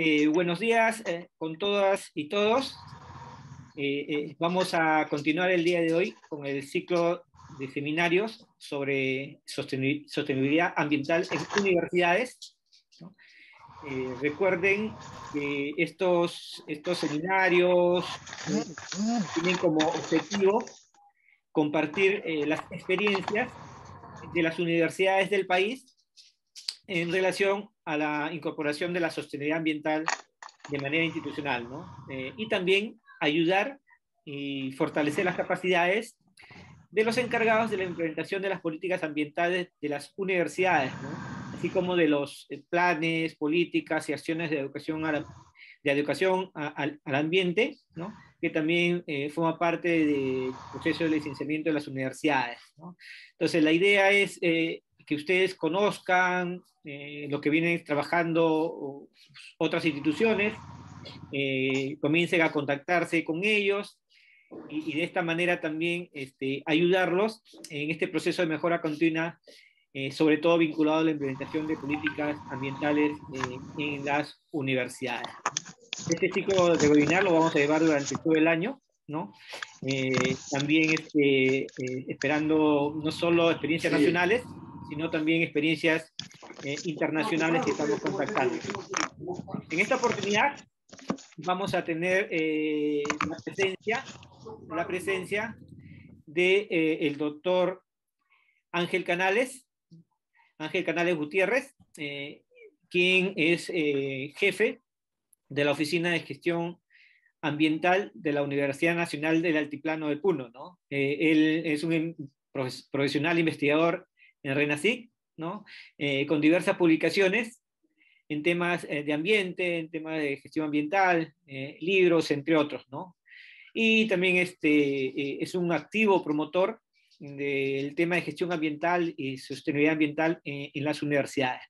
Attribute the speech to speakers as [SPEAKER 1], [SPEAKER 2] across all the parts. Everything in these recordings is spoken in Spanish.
[SPEAKER 1] Eh, buenos días eh, con todas y todos. Eh, vamos a continuar el día de hoy con el ciclo de seminarios sobre sostenibilidad ambiental en universidades. recuerden que estos, estos seminarios tienen como objetivo compartir las experiencias de las universidades del país en relación a la incorporación de la sostenibilidad ambiental de manera institucional, ¿no? Eh, y también ayudar y fortalecer las capacidades de los encargados de la implementación de las políticas ambientales de las universidades, ¿no? así como de los eh, planes, políticas y acciones de educación, de educación al ambiente, ¿no? que también eh, forma parte del proceso de licenciamiento de las universidades. ¿no? Entonces, la idea es eh, que ustedes conozcan eh, lo que vienen trabajando otras instituciones, eh, comiencen a contactarse con ellos y, de esta manera también este, ayudarlos en este proceso de mejora continua, eh, sobre todo vinculado a la implementación de políticas ambientales eh, en las universidades. Este ciclo de webinar lo vamos a llevar durante todo el año. ¿no? también este, esperando no solo experiencias nacionales, sino también experiencias eh, internacionales que estamos contactando. En esta oportunidad vamos a tener eh, la presencia, la de eh, el doctor Ángel Canales, Ángel Canales Gutiérrez, quien es jefe de la Oficina de Gestión Ambiental de la Universidad Nacional del Altiplano de Puno. él es un profesional investigador en Renacic, ¿no? Eh, con diversas publicaciones en temas eh, de ambiente, en temas de gestión ambiental, eh, libros, entre otros, ¿no? Y también este, es un activo promotor del tema de gestión ambiental y sostenibilidad ambiental en, las universidades.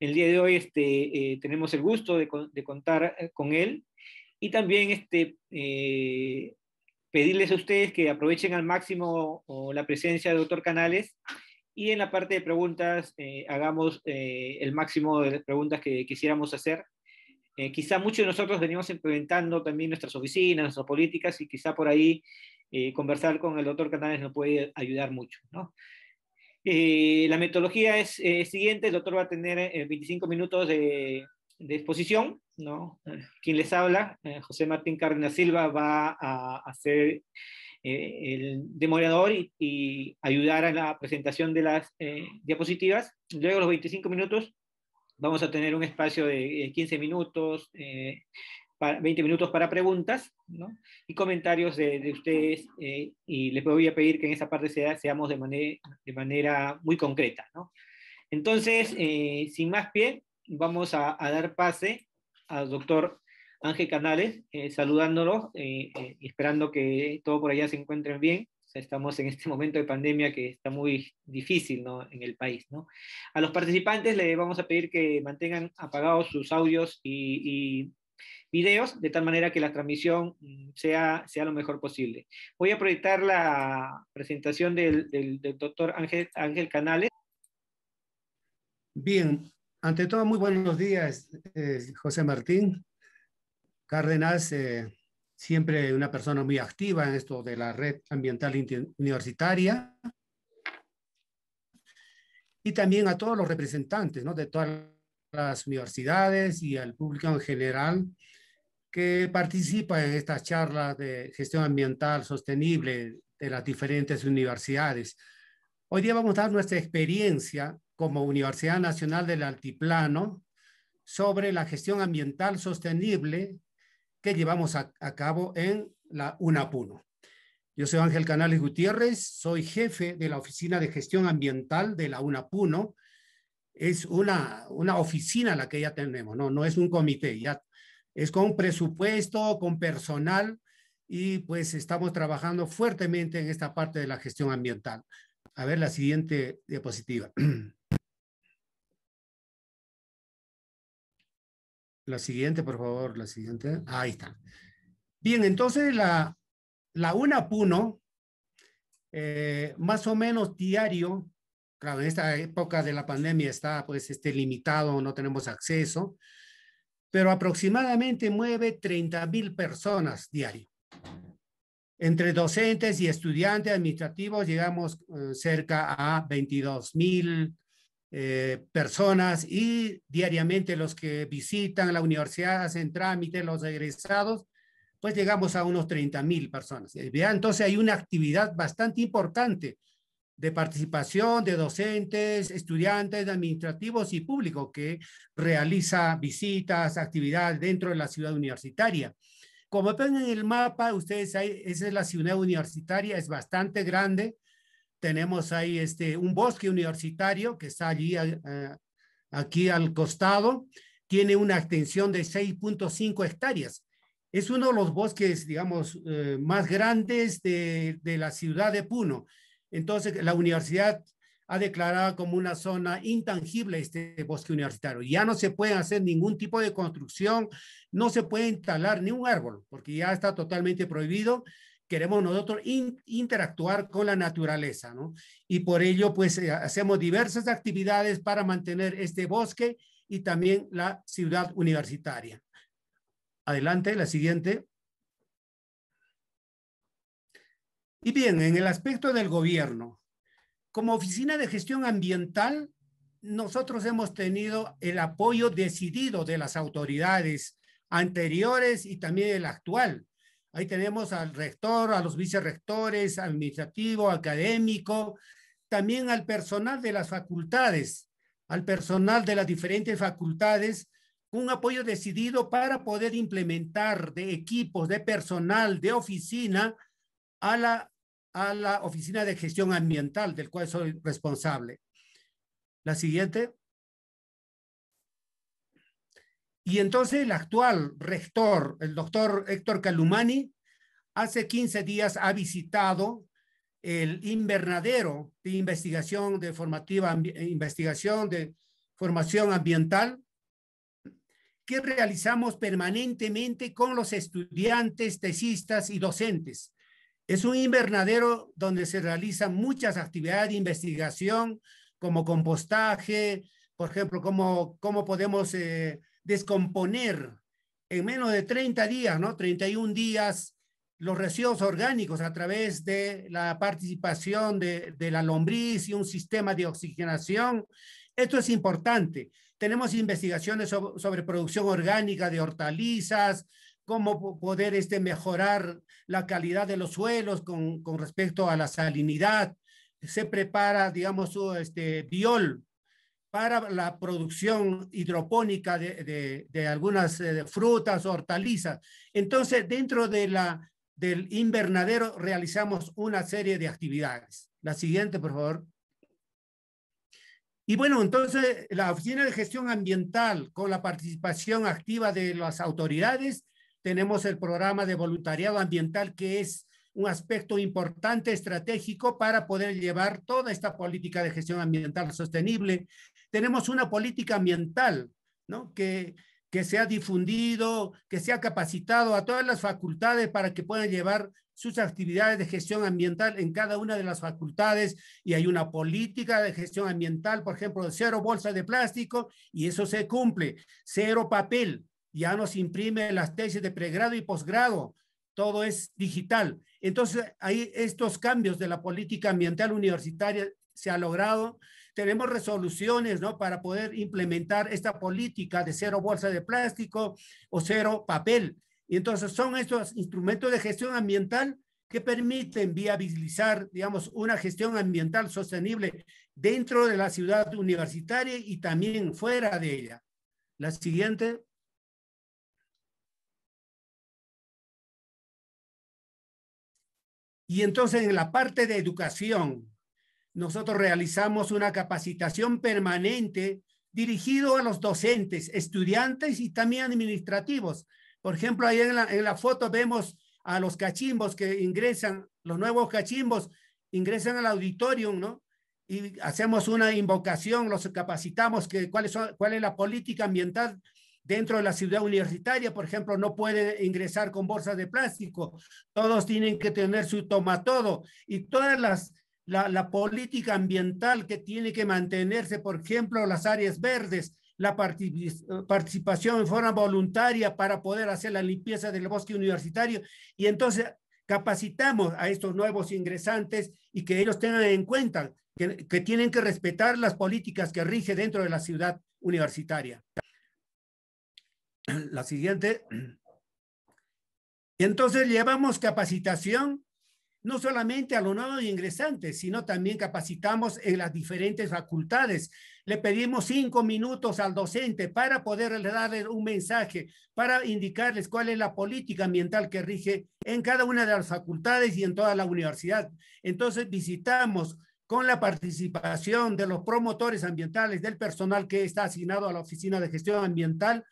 [SPEAKER 1] El día de hoy este, tenemos el gusto de, contar con él y también este, pedirles a ustedes que aprovechen al máximo la presencia del doctor Canales y en la parte de preguntas, eh, hagamos eh, el máximo de preguntas que quisiéramos hacer. Eh, quizá muchos de nosotros venimos implementando también nuestras oficinas, nuestras políticas, y quizá por ahí conversar con el doctor Canales nos puede ayudar mucho. ¿no? la metodología es siguiente, el doctor va a tener 25 minutos de, exposición, ¿no? Quien les habla, José Martín Cárdenas Silva, va a hacer eh, el demorador y, ayudar a la presentación de las eh, diapositivas. Luego, los 25 minutos, vamos a tener un espacio de 15 eh, minutos, para, 20 minutos para preguntas y comentarios de, ustedes. y les voy a pedir que en esa parte sea, seamos de, manera, de manera muy concreta. Entonces, sin más pie, vamos a, a dar pase al doctor Ángel Canales, eh, saludándolos eh, eh, y esperando que todo por allá se encuentren bien. estamos en este momento de pandemia que está muy difícil en el país. A los participantes les vamos a pedir que mantengan apagados sus audios y, videos, de tal manera que la transmisión mm, sea, sea lo mejor posible. Voy a proyectar la presentación del, doctor Ángel, Ángel Canales.
[SPEAKER 2] Bien, ante todo, muy buenos días, José Martín. Cárdenas, eh, siempre una persona muy activa en esto de la red ambiental universitaria. Y también a todos los representantes de todas las universidades y al público en general que participa en estas charlas de gestión ambiental sostenible de las diferentes universidades. Hoy día vamos a dar nuestra experiencia como Universidad Nacional del Altiplano sobre la gestión ambiental sostenible llevamos a, cabo en la UNAPUNO. Yo soy Ángel Canales Gutiérrez, soy jefe de la Oficina de Gestión Ambiental de la UNAPUNO. Es una, una oficina la que ya tenemos, no, no es un comité, ya es con presupuesto, con personal y pues estamos trabajando fuertemente en esta parte de la gestión ambiental. A ver la siguiente diapositiva. La siguiente, por favor, la siguiente. Ahí está. Bien, entonces la, la una Puno, eh, más o menos diario, claro, en esta época de la pandemia está pues este limitado, no tenemos acceso, pero aproximadamente mueve 30 mil personas diario. Entre docentes y estudiantes administrativos llegamos eh, cerca a 22 mil eh, personas y diariamente los que visitan la universidad, hacen trámite, los egresados, pues llegamos a unos 30 mil personas. Eh, entonces hay una actividad bastante importante de participación de docentes, estudiantes, administrativos y público que realiza visitas, actividades dentro de la ciudad universitaria. Como ven en el mapa, ustedes ahí, esa es la ciudad universitaria, es bastante grande, tenemos ahí este, un bosque universitario que está allí, aquí al costado. Tiene una extensión de 6.5 hectáreas. Es uno de los bosques, digamos, eh, más grandes de, de la ciudad de Puno. Entonces, la universidad ha declarado como una zona intangible este bosque universitario. Ya no se puede hacer ningún tipo de construcción, no se puede instalar ni un árbol, porque ya está totalmente prohibido queremos nosotros interactuar con la naturaleza, ¿no? Y por ello, pues, eh, hacemos diversas actividades para mantener este bosque y también la ciudad universitaria. Adelante, la siguiente. Y bien, en el aspecto del gobierno, como Oficina de Gestión Ambiental, nosotros hemos tenido el apoyo decidido de las autoridades anteriores y también el actual Ahí tenemos al rector, a los vicerrectores, administrativo, académico, también al personal de las facultades, al personal de las diferentes facultades, un apoyo decidido para poder implementar de equipos, de personal, de oficina a la, a la oficina de gestión ambiental, del cual soy responsable. La siguiente. Y entonces el actual rector, el doctor Héctor Calumani, hace 15 días ha visitado el invernadero de investigación de formativa, eh, investigación de formación ambiental que realizamos permanentemente con los estudiantes, tesistas y docentes. Es un invernadero donde se realizan muchas actividades de investigación, como compostaje, por ejemplo, cómo, cómo podemos eh, descomponer en menos de 30 días, ¿no? 31 días, los residuos orgánicos a través de la participación de, la lombriz y un sistema de oxigenación. Esto es importante. Tenemos investigaciones sobre, producción orgánica de hortalizas, cómo poder este, mejorar la calidad de los suelos con, respecto a la salinidad. Se prepara, digamos, este, biol para la producción hidropónica de, de, algunas frutas eh, frutas, hortalizas. Entonces, dentro de la, del invernadero realizamos una serie de actividades. La siguiente, por favor. Y bueno, entonces la Oficina de Gestión Ambiental, con la participación activa de las autoridades, tenemos el programa de voluntariado ambiental, que es un aspecto importante, estratégico, para poder llevar toda esta política de gestión ambiental sostenible. Tenemos una política ambiental, Que, que se ha difundido, que se ha capacitado a todas las facultades para que puedan llevar sus actividades de gestión ambiental en cada una de las facultades y hay una política de gestión ambiental, por ejemplo, de cero bolsas de plástico y eso se cumple, cero papel, ya nos imprime las tesis de pregrado y posgrado, todo es digital. Entonces, hay estos cambios de la política ambiental universitaria se ha logrado tenemos resoluciones, ¿no? Para poder implementar esta política de cero bolsa de plástico o cero papel. Y entonces son estos instrumentos de gestión ambiental que permiten viabilizar, digamos, una gestión ambiental sostenible dentro de la ciudad universitaria y también fuera de ella. La siguiente. Y entonces en la parte de educación, nosotros realizamos una capacitación permanente dirigido a los docentes, estudiantes y también administrativos. Por ejemplo, ahí en la, foto vemos a los cachimbos que ingresan, los nuevos cachimbos ingresan al auditorium, ¿no? Y hacemos una invocación, los capacitamos, que, ¿cuál, es, cuál es la política ambiental dentro de la ciudad universitaria, por ejemplo, no puede ingresar con bolsas de plástico, todos tienen que tener su tomatodo y todas las la, política ambiental que tiene que mantenerse, por ejemplo, las áreas verdes, la participación en forma voluntaria para poder hacer la limpieza del bosque universitario. Y entonces capacitamos a estos nuevos ingresantes y que ellos tengan en cuenta que, tienen que respetar las políticas que rige dentro de la ciudad universitaria. La siguiente. Y Entonces llevamos capacitación no solamente a los nuevos ingresantes, sino también capacitamos en las diferentes facultades. Le pedimos cinco minutos al docente para poder darle un mensaje, para indicarles cuál es la política ambiental que rige en cada una de las facultades y en toda la universidad. Entonces visitamos con la participación de los promotores ambientales, del personal que está asignado a la Oficina de Gestión Ambiental,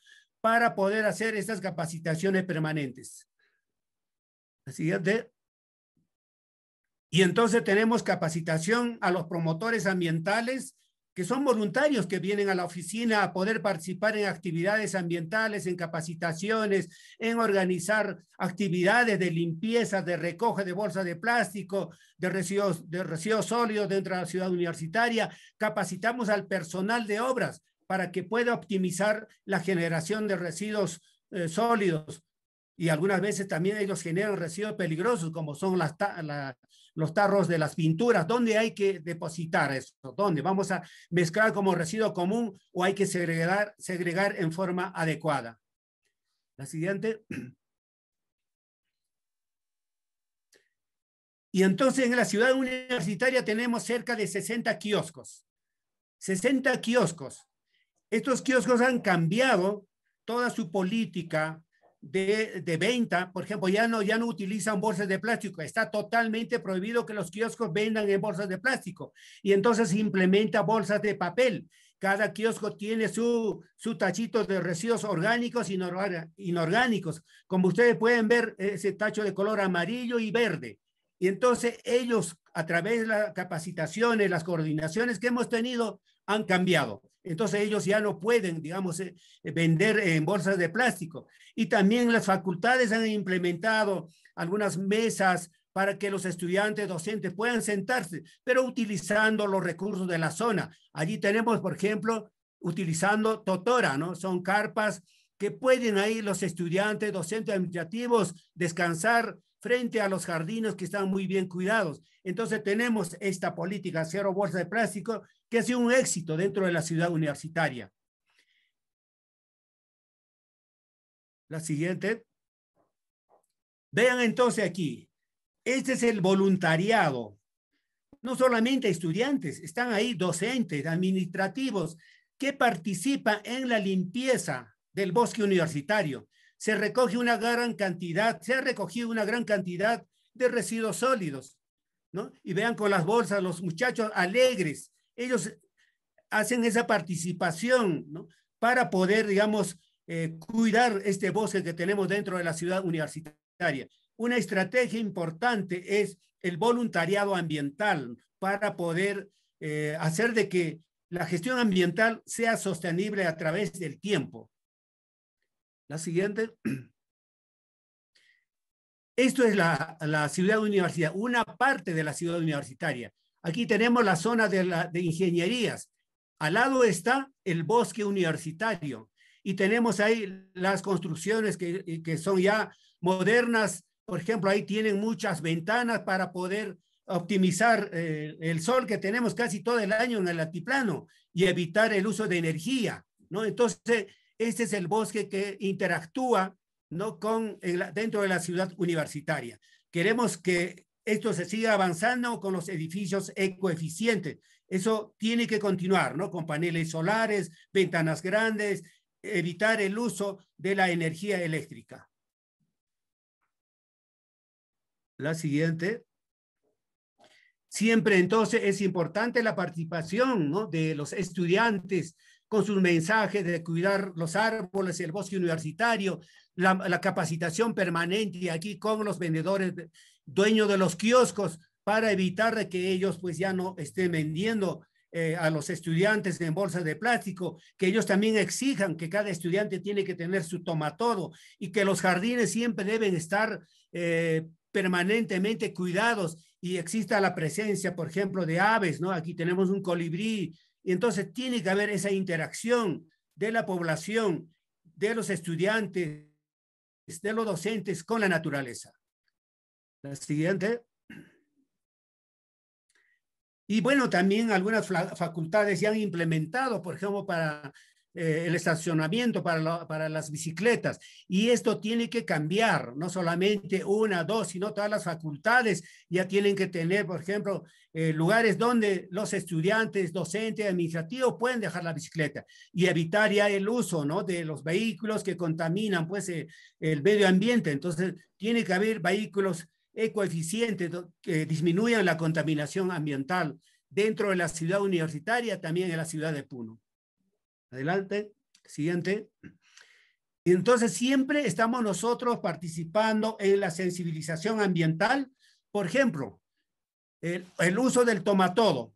[SPEAKER 2] para poder hacer estas capacitaciones permanentes. Siguiente. Y entonces tenemos capacitación a los promotores ambientales que son voluntarios que vienen a la oficina a poder participar en actividades ambientales, en capacitaciones, en organizar actividades de limpieza, de recoge de bolsas de plástico, de residuos, de residuos sólidos dentro de la ciudad universitaria. Capacitamos al personal de obras para que pueda optimizar la generación de residuos eh, sólidos. Y algunas veces también ellos generan residuos peligrosos, como son las, la, los tarros de las pinturas, ¿dónde hay que depositar eso? ¿Dónde? ¿Vamos a mezclar como residuo común o hay que segregar, segregar en forma adecuada? La siguiente. Y entonces en la ciudad universitaria tenemos cerca de 60 kioscos. 60 kioscos. Estos kioscos han cambiado toda su política, de, venta, por ejemplo, ya no, ya no utilizan bolsas de plástico. Está totalmente prohibido que los kioscos vendan en bolsas de plástico. Y entonces implementa bolsas de papel. Cada kiosco tiene su, su tachito de residuos orgánicos y inorgánicos. Como ustedes pueden ver, ese tacho de color amarillo y verde. Y entonces ellos, a través de las capacitaciones, las coordinaciones que hemos tenido, han cambiado. Entonces ellos ya no pueden, digamos, eh, eh, vender en bolsas de plástico. Y también las facultades han implementado algunas mesas para que los estudiantes, docentes puedan sentarse, pero utilizando los recursos de la zona. Allí tenemos, por ejemplo, utilizando Totora, ¿no? Son carpas que pueden ahí los estudiantes, docentes administrativos descansar frente a los jardines que están muy bien cuidados. Entonces tenemos esta política, cero bolsa de plástico, que ha sido un éxito dentro de la ciudad universitaria. La siguiente. Vean entonces aquí, este es el voluntariado. No solamente estudiantes, están ahí docentes, administrativos, que participan en la limpieza del bosque universitario. Se recoge una gran cantidad, se ha recogido una gran cantidad de residuos sólidos, ¿no? Y vean con las bolsas los muchachos alegres, ellos hacen esa participación para poder, digamos, eh, cuidar este bosque que tenemos dentro de la ciudad universitaria. Una estrategia importante es el voluntariado ambiental para poder eh, hacer de que la gestión ambiental sea sostenible a través del tiempo. La siguiente. Esto es la, la ciudad universitaria, una parte de la ciudad universitaria. Aquí tenemos la zona de, ingenierías. Al lado está el bosque universitario y tenemos ahí las construcciones que, son ya modernas. Por ejemplo, ahí tienen muchas ventanas para poder optimizar eh, el sol que tenemos casi todo el año en el altiplano y evitar el uso de energía, ¿no? Entonces, este es el bosque que interactúa, ¿no? Con dentro de la ciudad universitaria. Queremos que esto se sigue avanzando con los edificios ecoeficientes. Eso tiene que continuar, ¿no? Con paneles solares, ventanas grandes, evitar el uso de la energía eléctrica. La siguiente. Siempre entonces es importante la participación ¿no? de los estudiantes con sus mensajes de cuidar los árboles, el bosque universitario, la, la capacitación permanente aquí con los vendedores dueño de los kioscos para evitar que ellos pues ya no estén vendiendo eh, a los estudiantes en bolsas de plástico, que ellos también exijan que cada estudiante tiene que tener su tomatodo y que los jardines siempre deben estar eh, permanentemente cuidados y exista la presencia, por ejemplo, de aves, ¿no? Aquí tenemos un colibrí y entonces tiene que haber esa interacción de la población, de los estudiantes, de los docentes con la naturaleza siguiente. Y bueno, también algunas facultades ya han implementado, por ejemplo, para eh, el estacionamiento, para, para las bicicletas. Y esto tiene que cambiar, no solamente una, dos, sino todas las facultades ya tienen que tener, por ejemplo, eh, lugares donde los estudiantes, docentes, administrativos pueden dejar la bicicleta y evitar ya el uso ¿no? de los vehículos que contaminan pues, eh, el medio ambiente. Entonces, tiene que haber vehículos ecoeficientes que disminuyan la contaminación ambiental dentro de la ciudad universitaria, también en la ciudad de Puno. Adelante, siguiente. Y entonces siempre estamos nosotros participando en la sensibilización ambiental. Por ejemplo, el, el uso del tomatodo.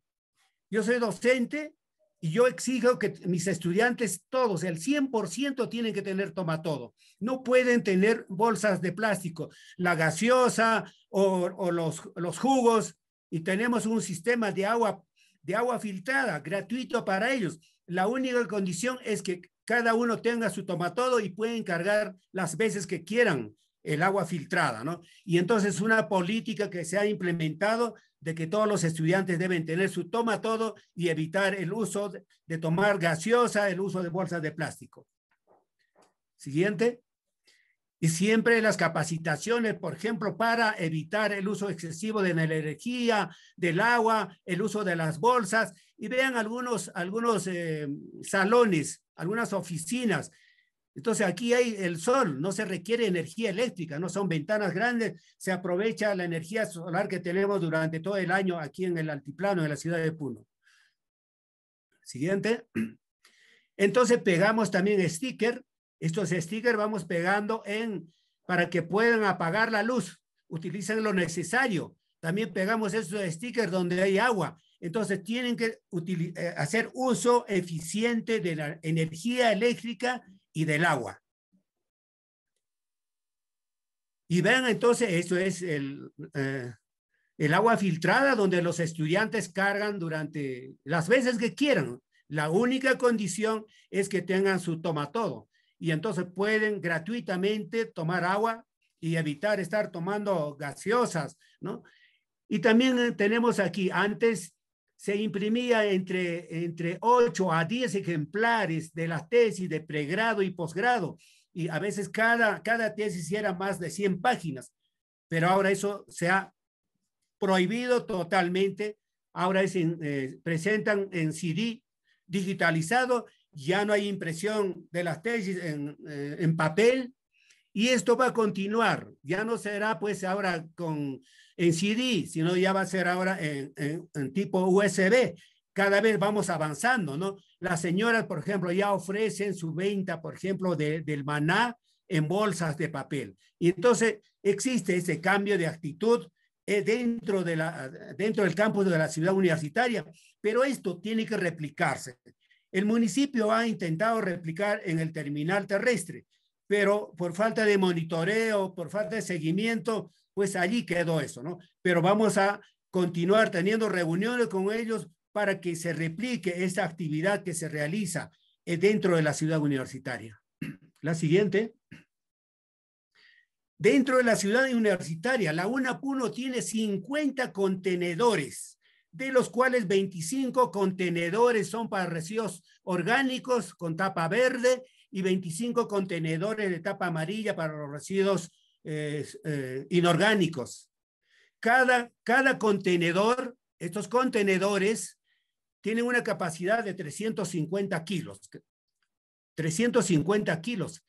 [SPEAKER 2] Yo soy docente y yo exijo que mis estudiantes, todos, el 100% tienen que tener toma todo. No pueden tener bolsas de plástico, la gaseosa o, los, los jugos. Y tenemos un sistema de agua, de agua filtrada, gratuito para ellos. La única condición es que cada uno tenga su toma todo y pueden cargar las veces que quieran el agua filtrada, ¿no? Y entonces una política que se ha implementado de que todos los estudiantes deben tener su toma todo y evitar el uso de tomar gaseosa, el uso de bolsas de plástico. Siguiente. Y siempre las capacitaciones, por ejemplo, para evitar el uso excesivo de energía, del agua, el uso de las bolsas. Y vean algunos, algunos eh, salones, algunas oficinas entonces aquí hay el sol, no se requiere energía eléctrica, no son ventanas grandes, se aprovecha la energía solar que tenemos durante todo el año aquí en el altiplano de la ciudad de Puno. Siguiente. Entonces pegamos también sticker, estos stickers vamos pegando en para que puedan apagar la luz, utilicen lo necesario. También pegamos esos stickers donde hay agua. Entonces tienen que eh, hacer uso eficiente de la energía eléctrica y del agua. Y vean entonces, esto es el, eh, el agua filtrada donde los estudiantes cargan durante las veces que quieran. La única condición es que tengan su toma todo y entonces pueden gratuitamente tomar agua y evitar estar tomando gaseosas, ¿no? Y también eh, tenemos aquí, antes se imprimía entre, entre 8 a 10 ejemplares de las tesis de pregrado y posgrado, y a veces cada, cada tesis era más de 100 páginas, pero ahora eso se ha prohibido totalmente, ahora es eh, presentan en CD digitalizado, ya no hay impresión de las tesis en, eh, en papel, y esto va a continuar, ya no será pues ahora con en CD, sino ya va a ser ahora en, tipo USB. Cada vez vamos avanzando, ¿no? Las señoras, por ejemplo, ya ofrecen su venta, por ejemplo, del maná en bolsas de papel. Y entonces existe ese cambio de actitud eh, dentro, de la, dentro del campus de la ciudad universitaria, pero esto tiene que replicarse. El municipio ha intentado replicar en el terminal terrestre, pero por falta de monitoreo, por falta de seguimiento, pues allí quedó eso, ¿no? Pero vamos a continuar teniendo reuniones con ellos para que se replique esa actividad que se realiza eh, dentro de la ciudad universitaria. La siguiente. Dentro de la ciudad universitaria, la UNAPUNO tiene 50 contenedores, de los cuales 25 contenedores son para residuos orgánicos con tapa verde y 25 contenedores de tapa amarilla para los residuos eh, inorgánicos. Cada, cada contenedor, estos contenedores tienen una capacidad de 350 kilos. 350 kilos.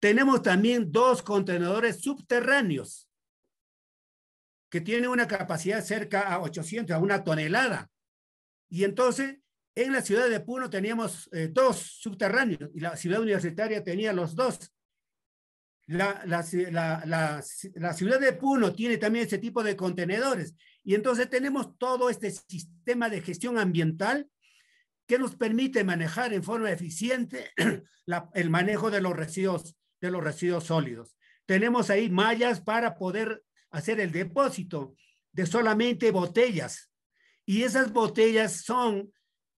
[SPEAKER 2] Tenemos también dos contenedores subterráneos que tienen una capacidad cerca a 800, a una tonelada. Y entonces, en la ciudad de Puno teníamos eh, dos subterráneos y la ciudad universitaria tenía los dos. La, ciudad de Puno tiene también ese tipo de contenedores. Y entonces tenemos todo este sistema de gestión ambiental que nos permite manejar en forma eficiente el manejo de los residuos, de los residuos sólidos. Tenemos ahí mallas para poder hacer el depósito de solamente botellas. Y esas botellas son,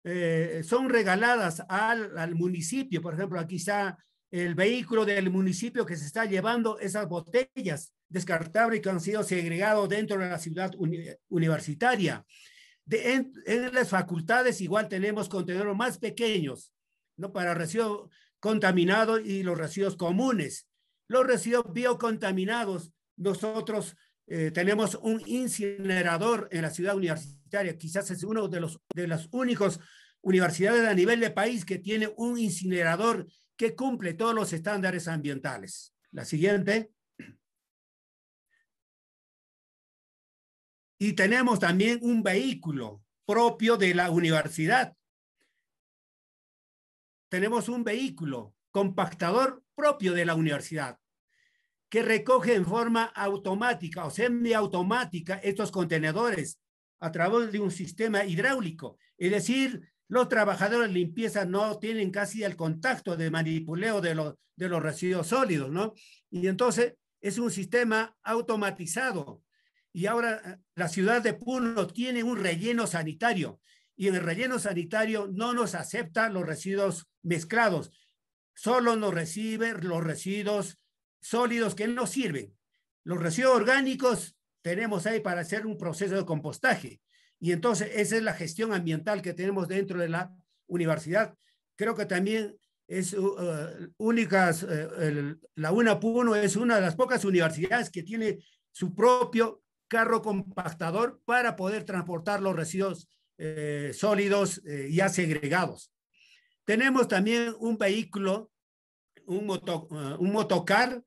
[SPEAKER 2] eh, son regaladas al, al, municipio. Por ejemplo, aquí está el vehículo del municipio que se está llevando esas botellas descartables que han sido segregados dentro de la ciudad universitaria. en, las facultades igual tenemos contenedores más pequeños, ¿no? Para residuos contaminados y los residuos comunes. Los residuos biocontaminados, nosotros eh, tenemos un incinerador en la ciudad universitaria, quizás es uno de los de las únicos universidades a nivel de país que tiene un incinerador que cumple todos los estándares ambientales. La siguiente. Y tenemos también un vehículo propio de la universidad. Tenemos un vehículo compactador propio de la universidad que recoge en forma automática o semiautomática estos contenedores a través de un sistema hidráulico. Es decir, los trabajadores de limpieza no tienen casi el contacto de manipuleo de, los, residuos sólidos, ¿no? Y entonces es un sistema automatizado. Y ahora eh, la ciudad de Puno tiene un relleno sanitario y en el relleno sanitario no nos acepta los residuos mezclados, solo nos recibe los residuos sólidos que no sirven. Los residuos orgánicos tenemos ahí para hacer un proceso de compostaje, y entonces esa es la gestión ambiental que tenemos dentro de la universidad. Creo que también es uh, uh, únicas, eh, la UNA es una de las pocas universidades que tiene su propio carro compactador para poder transportar los residuos eh, sólidos eh, ya segregados. Tenemos también un vehículo, un motocar,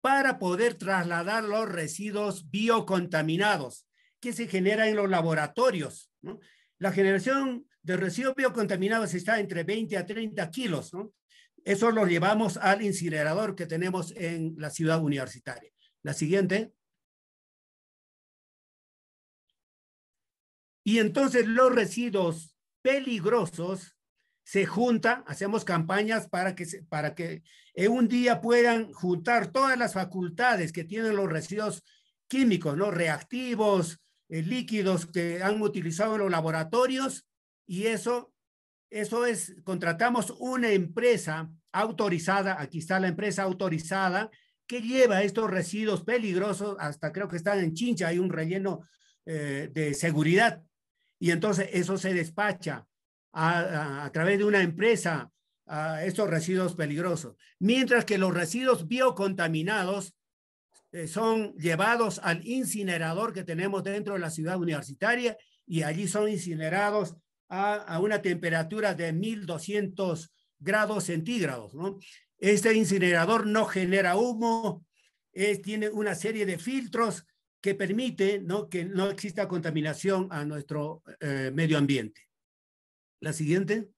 [SPEAKER 2] para poder trasladar los residuos biocontaminados que se genera en los laboratorios. ¿no? La generación de residuos biocontaminados está entre 20 a 30 kilos. ¿no? Eso lo llevamos al incinerador que tenemos en la ciudad universitaria. La siguiente. Y entonces los residuos peligrosos se junta, hacemos campañas para que, para que en un día puedan juntar todas las facultades que tienen los residuos químicos, ¿no? Reactivos, eh, líquidos que han utilizado los laboratorios y eso, eso es, contratamos una empresa autorizada, aquí está la empresa autorizada que lleva estos residuos peligrosos, hasta creo que están en Chincha, hay un relleno eh, de seguridad y entonces eso se despacha a, a través de una empresa a estos residuos peligrosos, mientras que los residuos biocontaminados eh, son llevados al incinerador que tenemos dentro de la ciudad universitaria y allí son incinerados a, a una temperatura de 1200 grados centígrados. Este incinerador no genera humo, tiene una serie de filtros que permite que no exista contaminación a nuestro eh, medio ambiente. La siguiente.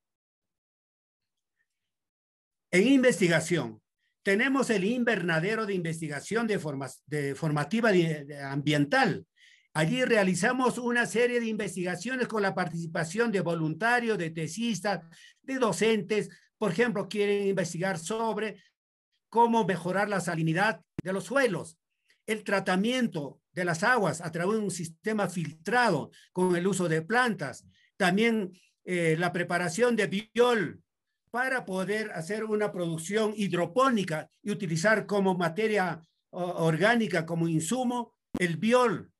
[SPEAKER 2] En investigación, tenemos el invernadero de investigación de, de formativa ambiental. Allí realizamos una serie de investigaciones con la participación de voluntarios, de tesistas, de docentes. Por ejemplo, quieren investigar sobre cómo mejorar la salinidad de los suelos, el tratamiento de las aguas a través de un sistema filtrado con el uso de plantas, también eh, la preparación de biol para poder hacer una producción hidropónica y utilizar como materia orgánica, como insumo, el biol.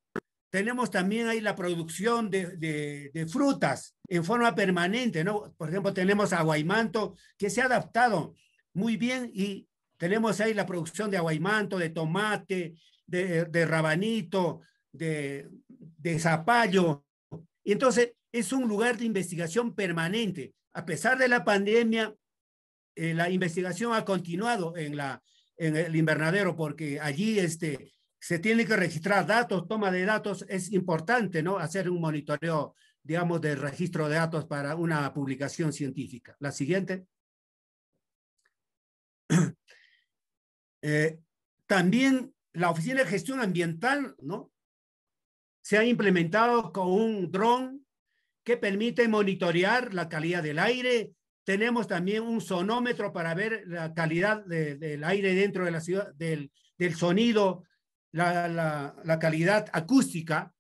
[SPEAKER 2] Tenemos también ahí la producción de, frutas en forma permanente, ¿no? Por ejemplo, tenemos aguaimanto que se ha adaptado muy bien y tenemos ahí la producción de aguaimanto, de tomate, de, rabanito, de, de zapallo. Entonces, es un lugar de investigación permanente a pesar de la pandemia, eh, la investigación ha continuado en, la, en el invernadero porque allí este, se tiene que registrar datos, toma de datos, es importante ¿no? hacer un monitoreo, digamos, de registro de datos para una publicación científica. La siguiente. Eh, también la Oficina de Gestión Ambiental, ¿no? Se ha implementado con un dron que permite monitorear la calidad del aire. Tenemos también un sonómetro para ver la calidad del aire dentro de la ciudad, del, sonido, la, la calidad acústica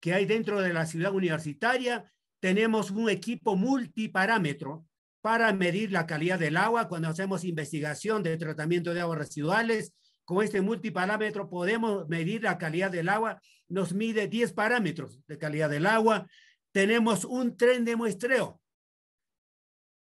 [SPEAKER 2] que hay dentro de la ciudad universitaria. Tenemos un equipo multiparámetro para medir la calidad del agua cuando hacemos investigación de tratamiento de aguas residuales. Con este multiparámetro podemos medir la calidad del agua. Nos mide 10 parámetros de calidad del agua tenemos un tren de muestreo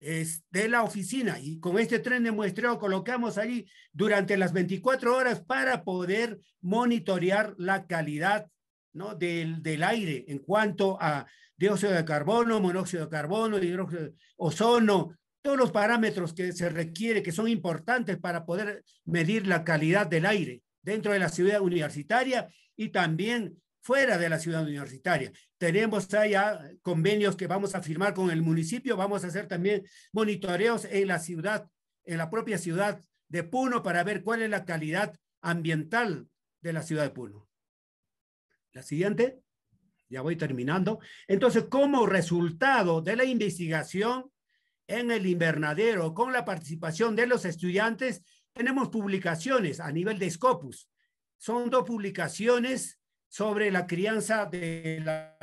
[SPEAKER 2] de la oficina y con este tren de muestreo colocamos allí durante las 24 horas para poder monitorear la calidad ¿no? del, del aire en cuanto a dióxido de carbono, monóxido de carbono, hidróxido de ozono, todos los parámetros que se requiere, que son importantes para poder medir la calidad del aire dentro de la ciudad universitaria y también fuera de la ciudad universitaria. Tenemos allá ah, convenios que vamos a firmar con el municipio, vamos a hacer también monitoreos en la ciudad, en la propia ciudad de Puno para ver cuál es la calidad ambiental de la ciudad de Puno. La siguiente, ya voy terminando. Entonces, como resultado de la investigación en el invernadero, con la participación de los estudiantes, tenemos publicaciones a nivel de Scopus. Son dos publicaciones sobre la crianza de la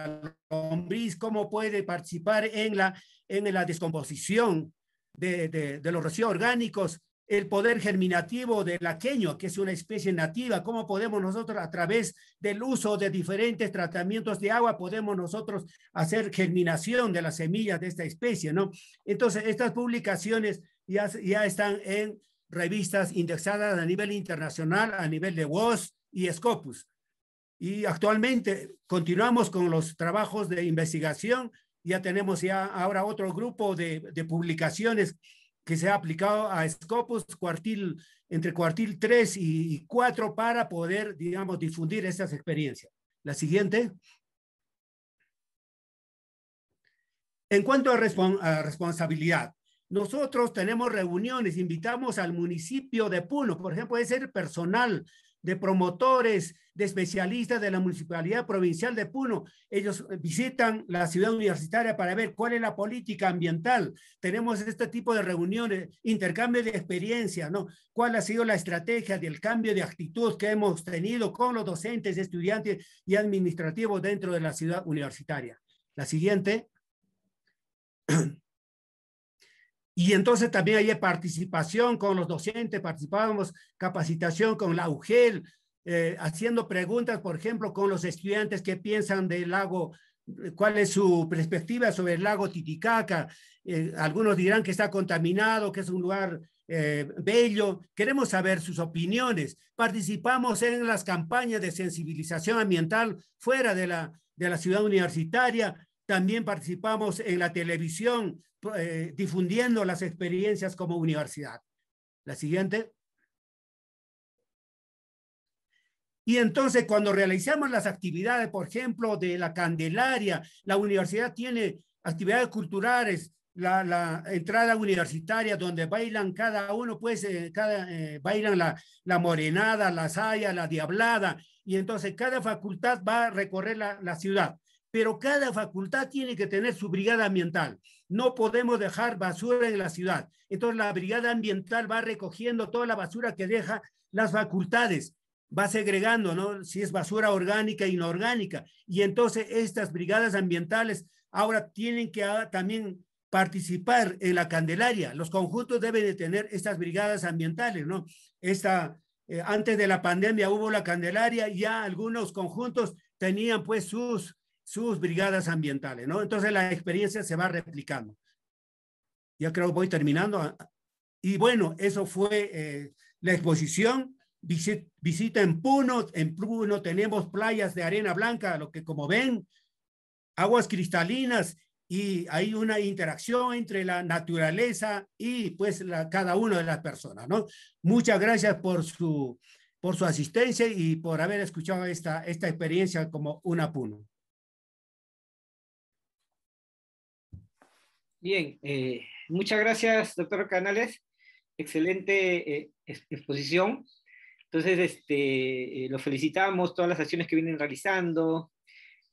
[SPEAKER 2] lombriz, cómo puede participar en la, en la descomposición de, los residuos orgánicos, el poder germinativo del aqueño, que es una especie nativa, cómo podemos nosotros a través del uso de diferentes tratamientos de agua, podemos nosotros hacer germinación de las semillas de esta especie, ¿no? Entonces, estas publicaciones ya, ya están en revistas indexadas a nivel internacional, a nivel de WOS y Scopus. Y actualmente continuamos con los trabajos de investigación. Ya tenemos ya ahora otro grupo de, publicaciones que se ha aplicado a Scopus cuartil, entre cuartil 3 y 4 para poder, digamos, difundir estas experiencias. La siguiente. En cuanto a, responsabilidad, nosotros tenemos reuniones, invitamos al municipio de Puno, por ejemplo, de ser personal de promotores, de especialistas de la Municipalidad Provincial de Puno. Ellos eh, visitan la ciudad universitaria para ver cuál es la política ambiental. Tenemos este tipo de reuniones, intercambio de experiencia, ¿no? ¿Cuál ha sido la estrategia del cambio de actitud que hemos tenido con los docentes, estudiantes y administrativos dentro de la ciudad universitaria? La siguiente. Y entonces también hay participación con los docentes, participábamos capacitación con la UGEL, eh, haciendo preguntas, por ejemplo, con los estudiantes que piensan del lago, cuál es su perspectiva sobre el lago Titicaca. Eh, algunos dirán que está contaminado, que es un lugar eh, bello. Queremos saber sus opiniones. Participamos en las campañas de sensibilización ambiental fuera de la, de la ciudad universitaria. También participamos en la televisión eh, difundiendo las experiencias como universidad. La siguiente. Y entonces cuando realizamos las actividades, por ejemplo, de la Candelaria, la universidad tiene actividades culturales, la, la entrada universitaria donde bailan cada uno, pues eh, cada, eh, bailan la, la, morenada, la saya, la diablada, y entonces cada facultad va a recorrer la, la ciudad, pero cada facultad tiene que tener su brigada ambiental. No podemos dejar basura en la ciudad. Entonces la brigada ambiental va recogiendo toda la basura que deja las facultades, va segregando, ¿no? Si es basura orgánica e inorgánica. Y entonces estas brigadas ambientales ahora tienen que ah, también participar en la Candelaria. Los conjuntos deben de tener estas brigadas ambientales, ¿no? Esta, eh, antes de la pandemia hubo la Candelaria, ya algunos conjuntos tenían pues sus sus brigadas ambientales, ¿no? Entonces la experiencia se va replicando. Ya creo que voy terminando. Y bueno, eso fue eh, la exposición. visita en Puno, en Puno tenemos playas de arena blanca, lo que como ven, aguas cristalinas y hay una interacción entre la naturaleza y pues cada una de las personas, ¿no? Muchas gracias por su, por su asistencia y por haber escuchado esta, esta experiencia como una Puno.
[SPEAKER 1] Bien, eh, muchas gracias, doctor Canales. Excelente eh, exposición. Entonces, este, eh, los felicitamos, todas las acciones que vienen realizando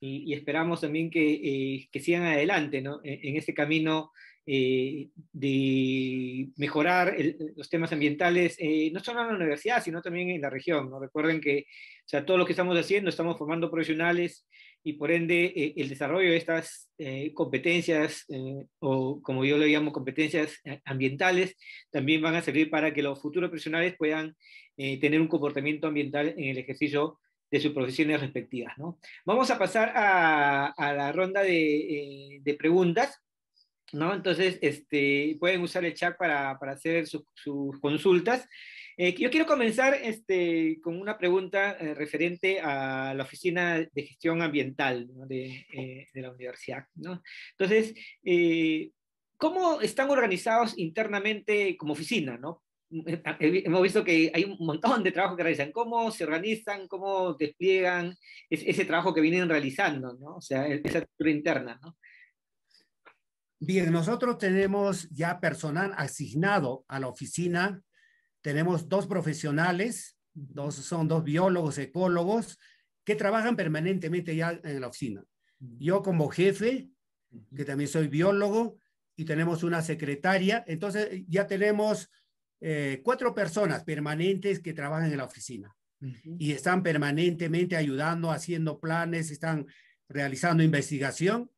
[SPEAKER 1] y, esperamos también que, sigan adelante ¿no? E-, en, este camino de mejorar los temas ambientales, no solo en la universidad, sino también en la región. ¿no? Recuerden que o sea, todo lo que estamos haciendo, estamos formando profesionales y por ende eh, el desarrollo de estas eh, competencias, eh, o como yo lo llamo competencias ambientales, también van a servir para que los futuros profesionales puedan tener un comportamiento ambiental en el ejercicio de sus profesiones respectivas. ¿no? Vamos a pasar a, la ronda de, preguntas. ¿no? Entonces, este, pueden usar el chat para, para hacer sus consultas. Eh, yo quiero comenzar este, con una pregunta eh, referente a la Oficina de Gestión Ambiental eh, de, la universidad. Entonces, ¿cómo están organizados internamente como oficina? Ah, hemos visto que hay un montón de trabajo que realizan. ¿Cómo se organizan? ¿Cómo despliegan ese trabajo que vienen realizando? O sea, e, esa estructura interna. ¿no?
[SPEAKER 2] Bien, nosotros tenemos ya personal asignado a la oficina tenemos dos profesionales, dos, son dos biólogos, ecólogos, que trabajan permanentemente ya en la oficina. Yo como jefe, que también soy biólogo, y tenemos una secretaria, entonces ya tenemos eh, cuatro personas permanentes que trabajan en la oficina y están permanentemente ayudando, haciendo planes, están realizando investigación,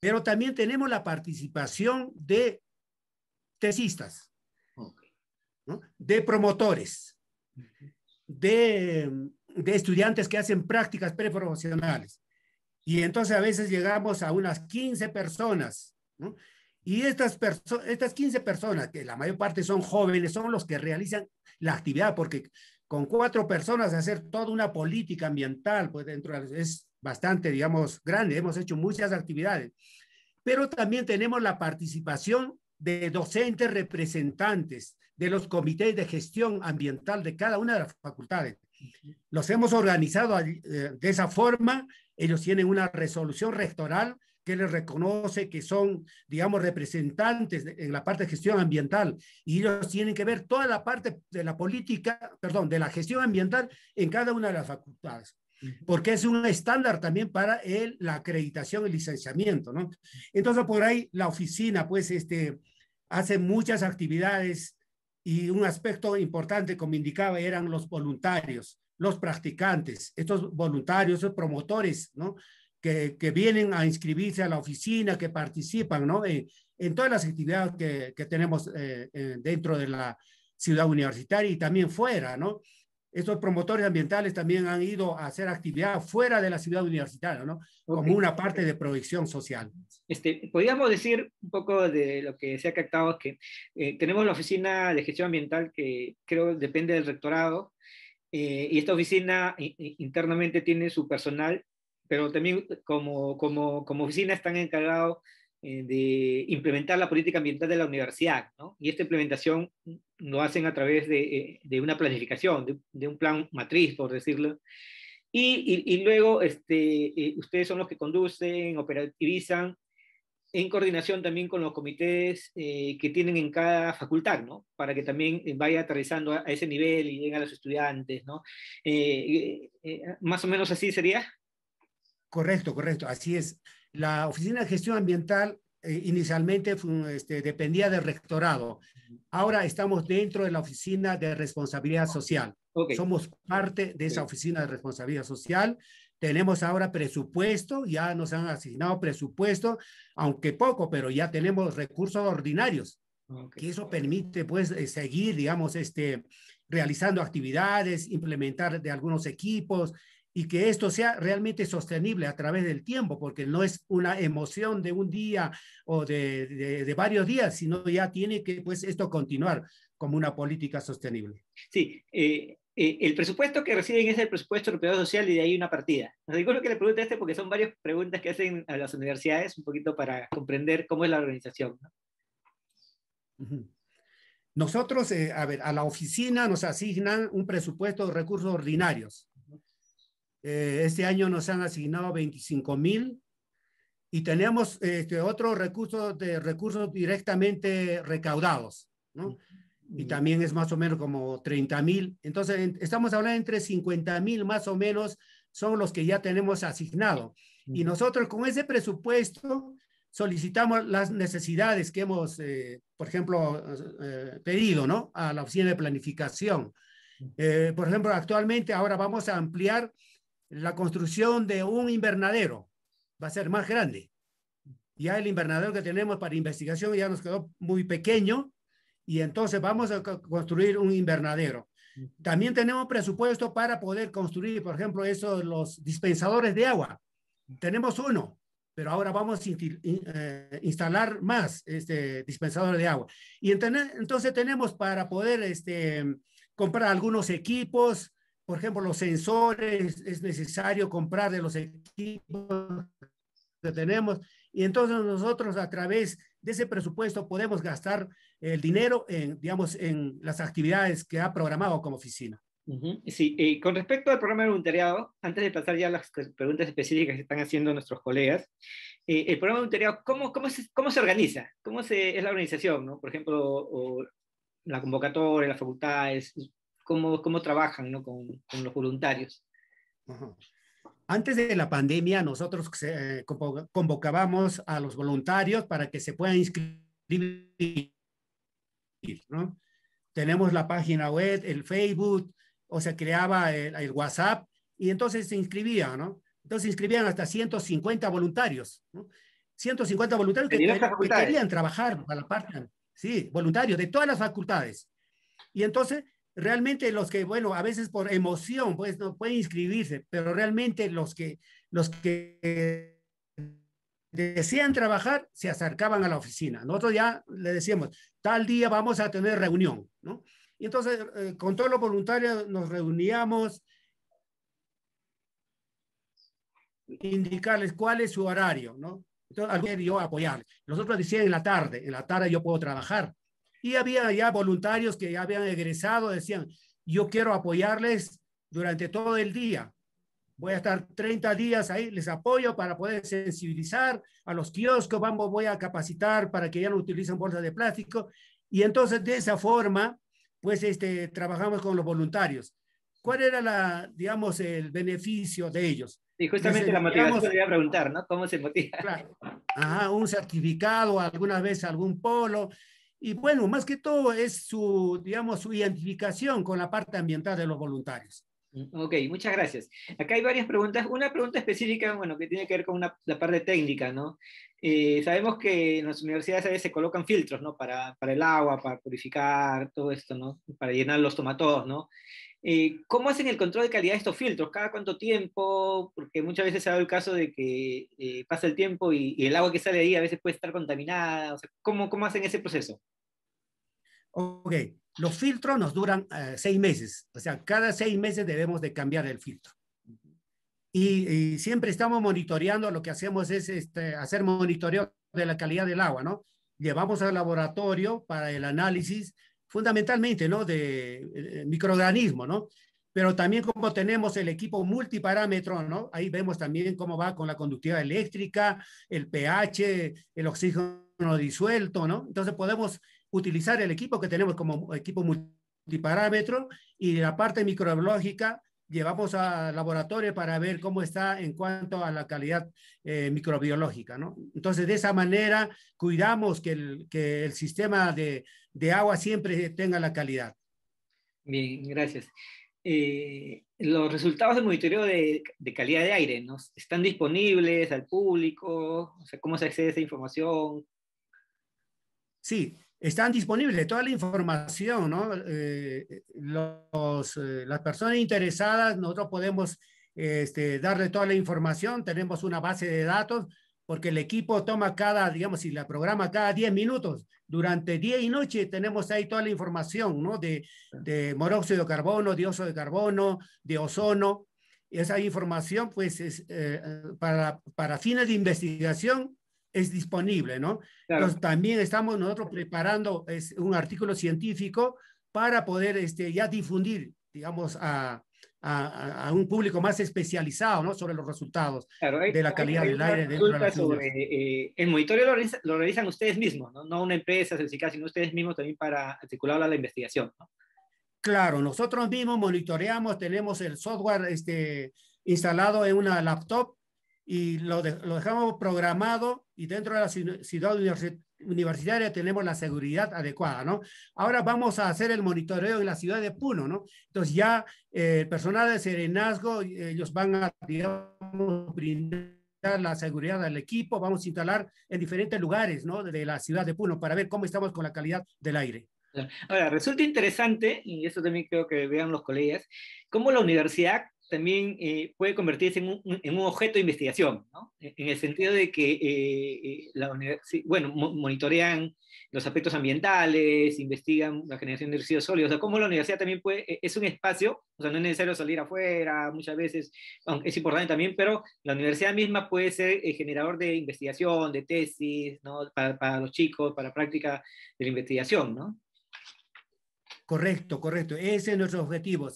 [SPEAKER 2] pero también tenemos la participación de tesistas de promotores, de, estudiantes que hacen prácticas preprofesionales. Y entonces a veces llegamos a unas 15 personas, Y estas, estas 15 personas, que la mayor parte son jóvenes, son los que realizan la actividad, porque con cuatro personas hacer toda una política ambiental, pues dentro es bastante, digamos, grande. Hemos hecho muchas actividades, pero también tenemos la participación de docentes representantes de los comités de gestión ambiental de cada una de las facultades. Los hemos organizado eh, de esa forma. Ellos tienen una resolución rectoral que les reconoce que son, digamos, representantes en la parte de gestión ambiental y ellos tienen que ver toda la parte de la política, perdón, de la gestión ambiental en cada una de las facultades porque es un estándar también para el, la acreditación y licenciamiento, ¿no? Entonces, por ahí la oficina, pues, este, Hacen muchas actividades y un aspecto importante, como indicaba, eran los voluntarios, los practicantes, estos voluntarios, estos promotores, ¿no? Que, vienen a inscribirse a la oficina, que participan, ¿no? Eh, en, todas las actividades que, tenemos eh, eh, dentro de la ciudad universitaria y también fuera, ¿no? estos promotores ambientales también han ido a hacer actividad fuera de la ciudad universitaria, ¿no? Como una parte de proyección social.
[SPEAKER 1] Este, podríamos decir un poco de lo que se ha captado, que eh, tenemos la oficina de gestión ambiental que creo depende del rectorado, eh, y esta oficina eh, internamente tiene su personal, pero también como, como, como oficina están encargados eh, de implementar la política ambiental de la universidad, Y esta implementación lo hacen a través de, eh, una planificación, de, un plan matriz, por decirlo. Y, y, luego este, eh, ustedes son los que conducen, operativizan, en coordinación también con los comités que tienen en cada facultad, Para que también vaya aterrizando a, ese nivel y lleguen a los estudiantes, más o menos así sería.
[SPEAKER 2] Correcto, correcto, así es. La Oficina de Gestión Ambiental eh, inicialmente este, dependía del rectorado. Ahora estamos dentro de la Oficina de Responsabilidad Social. Somos parte de esa Oficina de Responsabilidad Social. Tenemos ahora presupuesto, ya nos han asignado presupuesto, aunque poco, pero ya tenemos recursos ordinarios. que eso permite pues eh, seguir, digamos, este, realizando actividades, implementar de algunos equipos, y que esto sea realmente sostenible a través del tiempo, porque no es una emoción de un día o de, varios días, sino ya tiene que pues esto continuar como una política sostenible.
[SPEAKER 1] Sí, eh, eh, el presupuesto que reciben es el presupuesto europeo social y de ahí una partida. recuerdo digo que le pregunto este porque son varias preguntas que hacen a las universidades un poquito para comprender cómo es la organización.
[SPEAKER 2] Nosotros, eh, a ver, a la oficina nos asignan un presupuesto de recursos ordinarios, eh, este año nos han asignado 25 mil y tenemos este, otros recurso de recursos directamente recaudados, ¿no? Y también es más o menos como 30 mil. Entonces, estamos hablando entre 50 mil más o menos son los que ya tenemos asignado. Y nosotros con ese presupuesto solicitamos las necesidades que hemos, eh, por ejemplo, eh, pedido, ¿no? A la oficina de planificación. por ejemplo, actualmente ahora vamos a ampliar la construcción de un invernadero va a ser más grande. Ya el invernadero que tenemos para investigación ya nos quedó muy pequeño y entonces vamos a construir un invernadero. También tenemos presupuesto para poder construir, por ejemplo, esos los dispensadores de agua. Tenemos uno, pero ahora vamos a eh, instalar más este dispensadores de agua. Y entonces tenemos para poder este, comprar algunos equipos, por ejemplo, los sensores, es necesario comprar de los equipos que tenemos. Y entonces nosotros a través de ese presupuesto podemos gastar el dinero en, digamos, en las actividades que ha programado como oficina.
[SPEAKER 1] Sí, y con respecto al programa de voluntariado, antes de pasar ya a las preguntas específicas que están haciendo nuestros colegas, eh, el programa de voluntariado, ¿cómo, cómo, se, cómo se organiza? ¿Cómo se, es la organización? ¿no? Por ejemplo, la convocatoria, la facultades, cómo, cómo trabajan ¿no? con, con, los voluntarios.
[SPEAKER 2] Antes de la pandemia, nosotros eh, convocábamos a los voluntarios para que se puedan inscribir. ¿no? Tenemos la página web, el Facebook, o sea, creaba el, WhatsApp y entonces se inscribía, ¿no? Entonces se inscribían hasta 150 voluntarios, ¿no? 150 voluntarios que, querían trabajar para la parte, sí, voluntarios de todas las facultades. Y entonces realmente los que, bueno, a veces por emoción, pues no pueden inscribirse, pero realmente los que, los que desean trabajar, se acercaban a la oficina. Nosotros ya le decíamos, tal día vamos a tener reunión, ¿no? Y entonces, eh, con todos los voluntarios nos reuníamos, indicarles cuál es su horario, ¿no? Entonces, al yo apoyar. Nosotros decían en la tarde, en la tarde yo puedo trabajar. Y había ya voluntarios que ya habían egresado, decían, yo quiero apoyarles durante todo el día. Voy a estar 30 días ahí, les apoyo para poder sensibilizar a los kioscos, vamos, voy a capacitar para que ya no utilicen bolsas de plástico. Y entonces de esa forma, pues este, trabajamos con los voluntarios. ¿Cuál era, la, digamos, el beneficio de ellos? Sí, justamente la motivación a
[SPEAKER 1] preguntar, ¿Cómo se motiva?
[SPEAKER 2] Claro. Ajá, un certificado, alguna vez algún polo, y bueno, más que todo es su, digamos, su identificación con la parte ambiental de los voluntarios.
[SPEAKER 1] Ok, muchas gracias. Acá hay varias preguntas. Una pregunta específica, bueno, que tiene que ver con la parte técnica, ¿no? Eh, sabemos que en las universidades a veces se colocan filtros, ¿no? Para, para, el agua, para purificar, todo esto, ¿no? Para llenar los tomatodos, ¿no? Eh, ¿Cómo hacen el control de calidad de estos filtros? ¿Cada cuánto tiempo? Porque muchas veces se ha dado el caso de que eh, pasa el tiempo y, el agua que sale ahí a veces puede estar contaminada. ¿cómo, ¿Cómo hacen ese proceso?
[SPEAKER 2] Ok, los filtros nos duran eh, seis meses. O sea, cada seis meses debemos de cambiar el filtro. Y, siempre estamos monitoreando, lo que hacemos es este, hacer monitoreo de la calidad del agua, ¿no? Llevamos al laboratorio para el análisis fundamentalmente, ¿no? De eh, eh, microorganismo, ¿no? Pero también como tenemos el equipo multiparámetro, ¿no? Ahí vemos también cómo va con la conductividad eléctrica, el pH, el oxígeno disuelto, ¿no? Entonces podemos utilizar el equipo que tenemos como equipo multiparámetro y la parte microbiológica llevamos a laboratorio para ver cómo está en cuanto a la calidad eh, microbiológica, ¿no? Entonces, de esa manera, cuidamos que el, que el sistema de de agua siempre tenga la calidad.
[SPEAKER 1] Bien, gracias. Eh, los resultados del monitoreo de, calidad de aire ¿no? están disponibles al público, ¿cómo se accede a esa información? Sí, están disponibles
[SPEAKER 2] toda la información, ¿no? Eh, los, eh, las personas interesadas, nosotros podemos este, darle toda la información, tenemos una base de datos porque el equipo toma cada, digamos, y la programa cada 10 minutos, durante día y noche tenemos ahí toda la información, ¿no? De, de monóxido de carbono, dióxido de carbono, de ozono. Y esa información, pues, es, eh, para, fines de investigación es disponible, ¿no? Entonces, también estamos nosotros preparando un artículo científico para poder este, ya difundir, digamos, a, a, un público más especializado ¿no? sobre los resultados de la calidad del aire dentro de las
[SPEAKER 1] eh, El monitoreo lo, realizan ustedes mismos, ¿no? una empresa, sino ustedes mismos también para articular la investigación.
[SPEAKER 2] Claro, nosotros mismos monitoreamos, tenemos el software este, instalado en una laptop y lo, lo dejamos programado y dentro de la ciudad universitaria tenemos la seguridad adecuada, ¿no? Ahora vamos a hacer el monitoreo en la ciudad de Puno, ¿no? Entonces ya eh, el personal de serenazgo, ellos van a, digamos, brindar la seguridad del equipo, vamos a instalar en diferentes lugares, ¿no? De la ciudad de Puno para ver cómo estamos con la calidad del
[SPEAKER 1] aire. Ahora, resulta interesante, y eso también creo que vean los colegas, cómo la universidad también eh, puede convertirse en un, objeto de investigación, ¿no? E, en el sentido de que eh, eh, la bueno, monitorean los aspectos ambientales, investigan la generación de residuos sólidos, o sea, como la universidad también puede, e, es un espacio, o sea, no es necesario salir afuera muchas veces, es importante también, pero la universidad misma puede ser el generador de investigación, de tesis, ¿no? para, los chicos, para la práctica de la investigación, ¿no?
[SPEAKER 2] Correcto, correcto. Ese es nuestro objetivo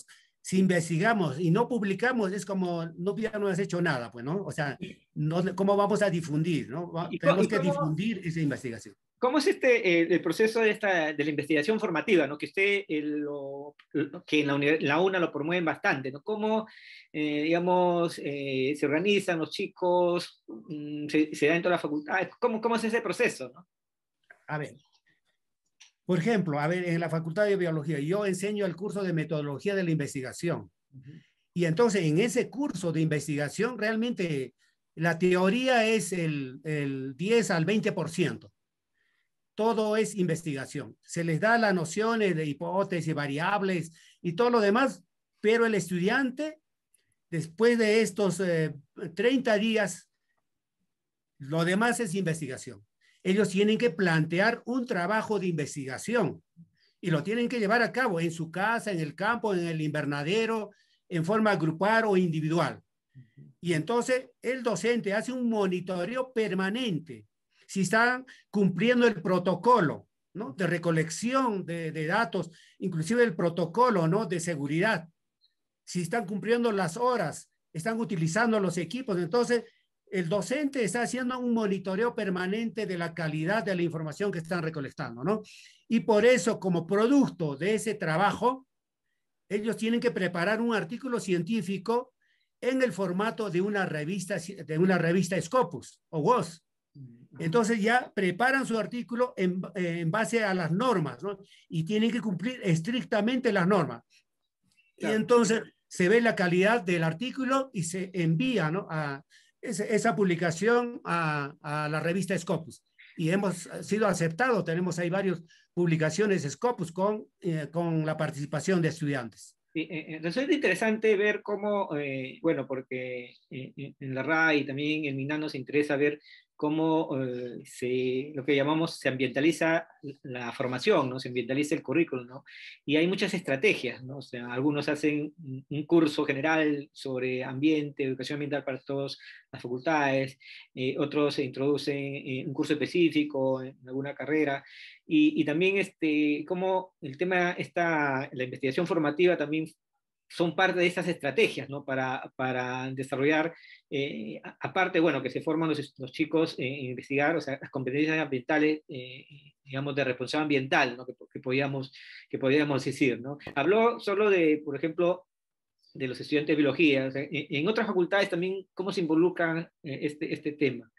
[SPEAKER 2] si investigamos y no publicamos, es como no, ya no has hecho nada, pues, ¿no? O sea, no, ¿cómo vamos a difundir? No? Tenemos que difundir
[SPEAKER 1] esa investigación. ¿Cómo es este, el proceso de, esta, de la investigación formativa, ¿no? que usted, eh, que en la, la, UNA lo promueven bastante? ¿no? ¿Cómo, eh, digamos, eh, se organizan los chicos? Mm, se, se, da en todas las facultades? ¿Cómo, ¿Cómo es ese proceso? ¿no?
[SPEAKER 2] A ver, por ejemplo, a ver, en la Facultad de Biología yo enseño el curso de metodología de la investigación. Y entonces en ese curso de investigación realmente la teoría es el, 10 al 20%. Todo es investigación. Se les da las nociones de hipótesis, variables y todo lo demás, pero el estudiante, después de estos 30 eh, días, lo demás es investigación ellos tienen que plantear un trabajo de investigación y lo tienen que llevar a cabo en su casa, en el campo, en el invernadero, en forma grupal o individual. Y entonces el docente hace un monitoreo permanente si están cumpliendo el protocolo de recolección de, datos, inclusive el protocolo de seguridad, si están cumpliendo las horas, están utilizando los equipos. Entonces, el docente está haciendo un monitoreo permanente de la calidad de la información que están recolectando, ¿no? Y por eso, como producto de ese trabajo, ellos tienen que preparar un artículo científico en el formato de una revista, de una revista Scopus o WOS. Entonces ya preparan su artículo en, base a las normas, ¿no? Y tienen que cumplir estrictamente las normas. Y entonces se ve la calidad del artículo y se envía, ¿no? A, esa publicación a, la revista Scopus. Y hemos sido aceptados, tenemos ahí varias publicaciones Scopus con, eh, con la participación de estudiantes.
[SPEAKER 1] resulta eh, eh, interesante ver cómo, bueno, porque en la RAI y también en Minano se interesa ver cómo eh, se, lo que llamamos se ambientaliza la formación, ¿no? se ambientaliza el currículum. ¿no? Y hay muchas estrategias. ¿no? algunos hacen un curso general sobre ambiente, educación ambiental para todas las facultades, eh, otros se introducen un curso específico en alguna carrera. Y, también este, cómo el tema, está la investigación formativa también son parte de esas estrategias ¿no? para, para desarrollar, eh, aparte, bueno, que se forman los, los chicos en eh, investigar, o sea, las competencias ambientales, eh, digamos, de responsabilidad ambiental, ¿no? que, que, podíamos, que podíamos decir. ¿no? Habló solo de, por ejemplo, de los estudiantes de biología, en, otras facultades también, ¿cómo se involucra este, este tema?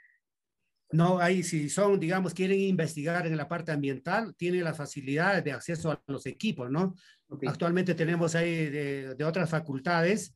[SPEAKER 2] No, ahí si son, digamos, quieren investigar en la parte ambiental, tienen las facilidades de acceso a los equipos, ¿no? Actualmente tenemos ahí de, otras facultades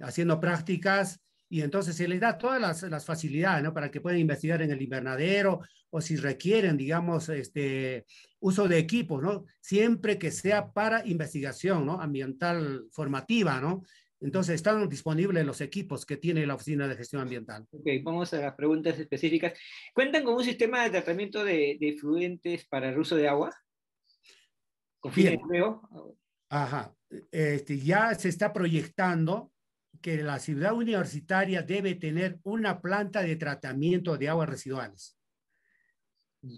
[SPEAKER 2] haciendo prácticas y entonces se les da todas las, facilidades para que puedan investigar en el invernadero o si requieren, digamos, este, uso de equipos, ¿no? siempre que sea para investigación ¿no? ambiental formativa. ¿no? Entonces están disponibles los equipos que tiene la Oficina de Gestión Ambiental.
[SPEAKER 1] Ok, vamos a las preguntas específicas. ¿Cuentan con un sistema de tratamiento de, de fluentes para el uso de agua? el
[SPEAKER 2] Ajá. Este, ya se está proyectando que la ciudad universitaria debe tener una planta de tratamiento de aguas residuales.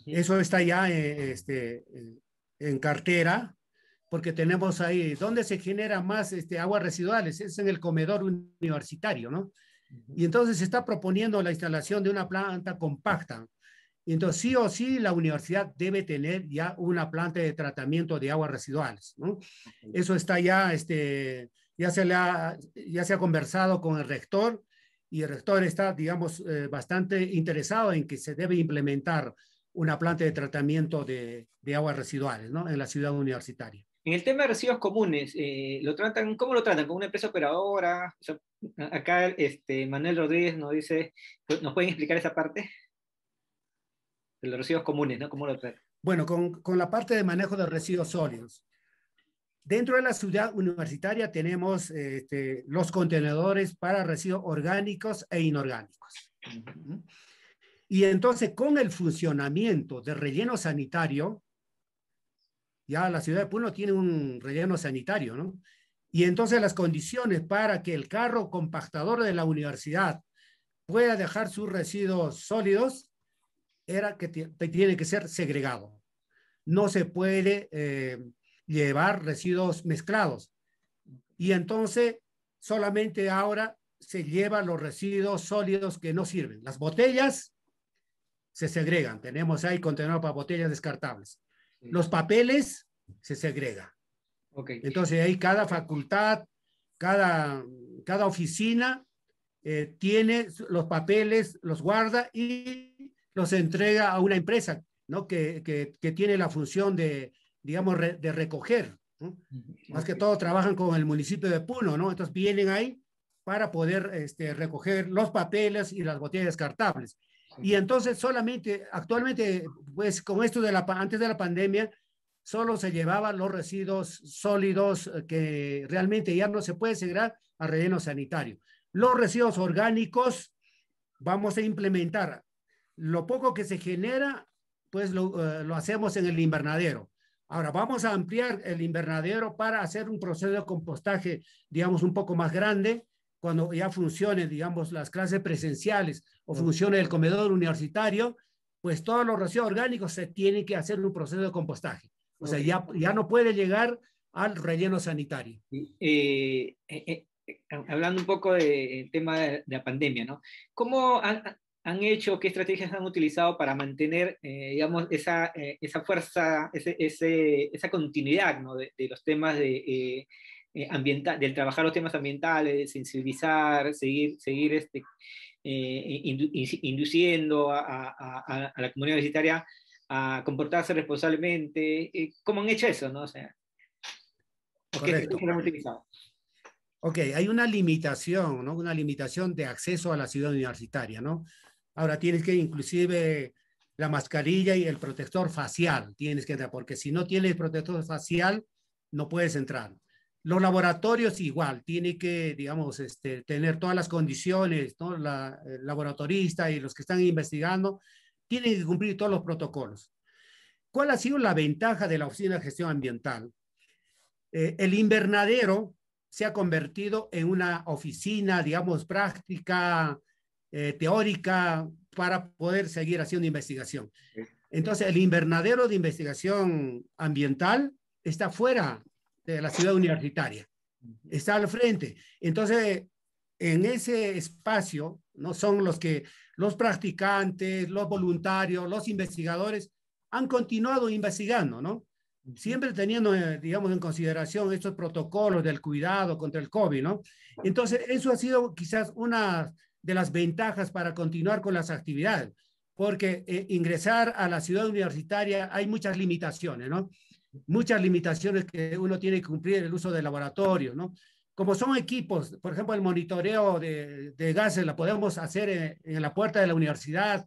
[SPEAKER 2] Eso está ya eh, este, eh, en cartera, porque tenemos ahí, ¿dónde se genera más este, aguas residuales? Es en el comedor universitario, ¿no? Y entonces se está proponiendo la instalación de una planta compacta entonces, sí o sí, la universidad debe tener ya una planta de tratamiento de aguas residuales. Eso está ya, este, ya, se le ha, ya se ha conversado con el rector y el rector está, digamos, eh, bastante interesado en que se debe implementar una planta de tratamiento de, aguas residuales en la ciudad
[SPEAKER 1] universitaria. En el tema de residuos comunes, eh, lo tratan? cómo lo tratan ¿con una empresa operadora? acá este, Manuel Rodríguez nos dice, ¿nos pueden explicar esa parte? de los residuos comunes, ¿no?
[SPEAKER 2] Bueno, con, la parte de manejo de residuos sólidos. Dentro de la ciudad universitaria tenemos este, los contenedores para residuos orgánicos e inorgánicos. Y entonces, con el funcionamiento de relleno sanitario, ya la ciudad de Puno tiene un relleno sanitario, ¿no? Y entonces las condiciones para que el carro compactador de la universidad pueda dejar sus residuos sólidos era que tiene que ser segregado. No se puede eh, llevar residuos mezclados. Y entonces solamente ahora se llevan los residuos sólidos que no sirven. Las botellas se segregan. Tenemos ahí contenedor para botellas descartables. Los papeles se segregan Entonces ahí cada facultad, cada, cada oficina eh, tiene los papeles, los guarda y los entrega a una empresa ¿no? que, tiene la función de, digamos, de recoger. Más que todo trabajan con el municipio de Puno, ¿no? Entonces vienen ahí para poder este, recoger los papeles y las botellas descartables. Y entonces solamente, actualmente, pues con esto de la, antes de la pandemia, solo se llevaban los residuos sólidos eh, que realmente ya no se puede segregar a relleno sanitario. Los residuos orgánicos vamos a implementar lo poco que se genera, pues eh, lo, hacemos en el invernadero. Ahora vamos a ampliar el invernadero para hacer un proceso de compostaje, digamos, un poco más grande, cuando ya funcionen, digamos, las clases presenciales o funcione el comedor universitario, pues todos los residuos orgánicos se tienen que hacer un proceso de compostaje. O sea, ya,
[SPEAKER 1] no puede llegar al relleno sanitario. Eh, eh, hablando un poco del tema de, la pandemia, ¿no? ¿Cómo han hecho, qué estrategias han utilizado para mantener, eh, digamos, esa, eh, fuerza, esa continuidad ¿no? de, los temas de, eh, ambiental, del trabajar los temas ambientales, sensibilizar, seguir, seguir este, induciendo a, la comunidad universitaria a comportarse responsablemente. ¿Cómo han hecho eso? ¿no? O ¿Qué estrategias han utilizado?
[SPEAKER 2] Ok, hay una limitación, ¿no? Una limitación de acceso a la ciudad universitaria, ¿no? Ahora tienes que inclusive la mascarilla y el protector facial tienes que entrar, porque si no tienes protector facial, no puedes entrar. Los laboratorios igual, tiene que, digamos, este, tener todas las condiciones, ¿no? la, el laboratorista y los que están investigando, tienen que cumplir todos los protocolos. ¿Cuál ha sido la ventaja de la Oficina de Gestión Ambiental? Eh, el invernadero se ha convertido en una oficina, digamos, práctica, eh, teórica para poder seguir haciendo investigación. Entonces, el invernadero de investigación ambiental está fuera de la ciudad universitaria, está al frente. Entonces, en ese espacio, no son los que los practicantes, los voluntarios, los investigadores han continuado investigando, ¿no? Siempre teniendo, eh, digamos, en consideración estos protocolos del cuidado contra el COVID, ¿no? Entonces, eso ha sido quizás una de las ventajas para continuar con las actividades, porque eh, ingresar a la ciudad universitaria hay muchas limitaciones, ¿no? Muchas limitaciones que uno tiene que cumplir el uso del laboratorio, ¿no? Como son equipos, por ejemplo, el monitoreo de, gases la podemos hacer en, la puerta de la universidad,